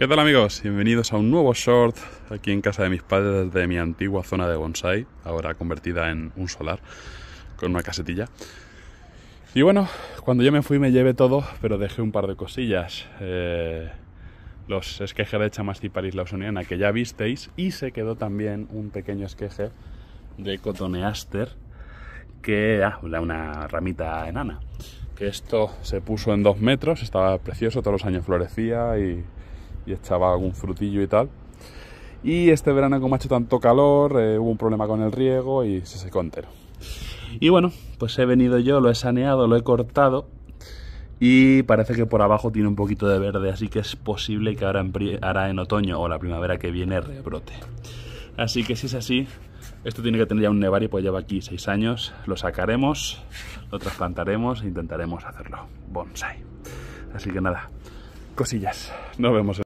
¿Qué tal amigos? Bienvenidos a un nuevo short aquí en casa de mis padres desde mi antigua zona de bonsai, ahora convertida en un solar, con una casetilla. Y bueno, cuando yo me fui me llevé todo, pero dejé un par de cosillas. Eh, los esquejes de parís lausoniana que ya visteis y se quedó también un pequeño esqueje de cotoneaster que era ah, una ramita enana que esto se puso en dos metros, estaba precioso, todos los años florecía y, y echaba algún frutillo y tal. Y este verano, como ha hecho tanto calor, eh, hubo un problema con el riego y se secó entero. Y bueno, pues he venido yo, lo he saneado, lo he cortado y parece que por abajo tiene un poquito de verde, así que es posible que ahora en, en otoño o la primavera que viene rebrote. Así que si es así, esto tiene que tener ya un nevario, pues lleva aquí seis años, lo sacaremos, lo trasplantaremos e intentaremos hacerlo bonsai. Así que nada, cosillas, nos vemos.